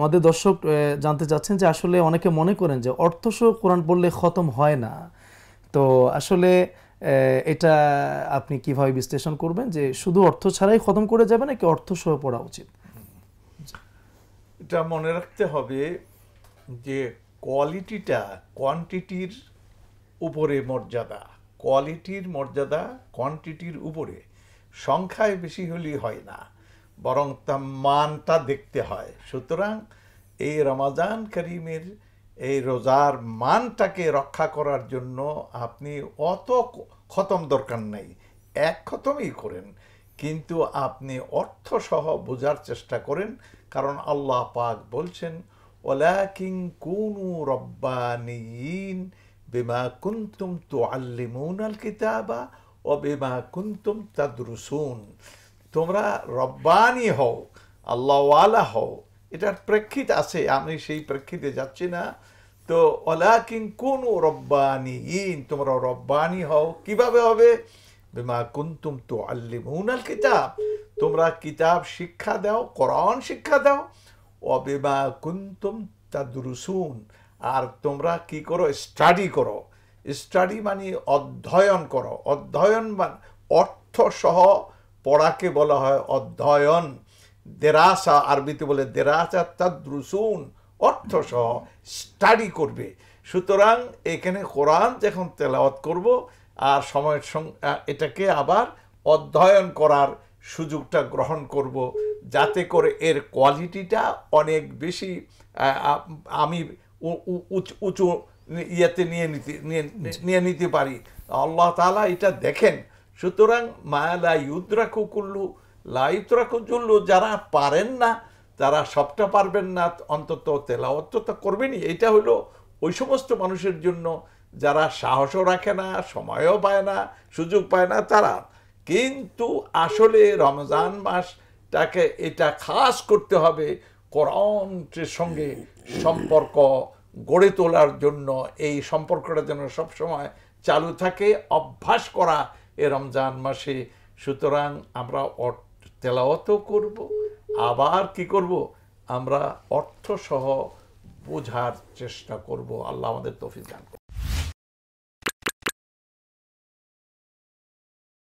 আমাদের দর্শক জানতে চাচ্ছেন যে আসলে অনেকে মনে করেন যে অর্থস কোরআন পড়লে খতম হয় না তো আসলে এটা আপনি কিভাবে বিশ্লেষণ করবেন যে শুধু অর্থ ছাড়াই খতম করে যাবে নাকি অর্থসহ পড়া উচিত এটা মনে রাখতে হবে যে কোয়ালিটিটা কোয়ান্টিটির উপরে মর্যাদা কোয়ালিটির মর্যাদা কোয়ান্টিটির উপরে সংখ্যায় বেশি হলেই হয় না বরং তার মানটা দেখতে হয় সুতরাং এই রমাজান করিমের এই রোজার মানটাকে রক্ষা করার জন্য আপনি অত খতম দরকার নেই এক খতমই করেন কিন্তু আপনি অর্থসহ বোঝার চেষ্টা করেন কারণ আল্লাহ পাক বলছেন ওলাকিং কুনু রব্বানিন বিমা কুন্তুম তু আল্লিমুন আল কিতাবা ও বিমা কুন্তুম তাদরুসুন তোমরা রব্বানি হও আল্লাহওয়ালা হও এটার প্রেক্ষিত আছে আমি সেই প্রেক্ষিতে যাচ্ছি না তো ওলা কিং কোন রব্বানি ইন তোমরা রব্বানি হও কিভাবে হবে বিমা কুন্তুম তো আল্লি মুনাল কিতাব তোমরা কিতাব শিক্ষা দাও কোরআন শিক্ষা দাও বিমা কুন্তুম তা দুরুসুন আর তোমরা কি করো স্টাডি করো স্টাডি মানে অধ্যয়ন করো অধ্যয়ন মানে অর্থ সহ পড়াকে বলা হয় অধ্যয়ন দেরাসা আরবিতে বলে দেরাসা তাদ্রুসুন অর্থ সহ স্টাডি করবে সুতরাং এখানে কোরআন যখন তেলাওয়াত করব আর সময়ের এটাকে আবার অধ্যয়ন করার সুযোগটা গ্রহণ করব যাতে করে এর কোয়ালিটিটা অনেক বেশি আমি উঁচু ইয়েতে নিয়ে নিতে নিয়ে নিতে পারি আল্লাহ তালা এটা দেখেন সুতরাং মা লা ইউদ্রাকু কুল্লু লাইতরাকু জুল্লু যারা পারেন না তারা সবটা পারবেন না অন্তত তেলাওয়াত তো করবেনই এটা হলো ওই সমস্ত মানুষের জন্য যারা সাহসও রাখে না সময়ও পায় না সুযোগ পায় না তারা কিন্তু আসলে রমজান মাসটাকে এটা খাস করতে হবে করণের সঙ্গে সম্পর্ক গড়ে তোলার জন্য এই সম্পর্কটা যেন সবসময় চালু থাকে অভ্যাস করা এ রমজান মাসে সুতরাং আমরা তেলাওয়াতও করব আবার কি করব আমরা অর্থসহ বোঝার চেষ্টা করব আল্লাহ আমাদের তফিজ দান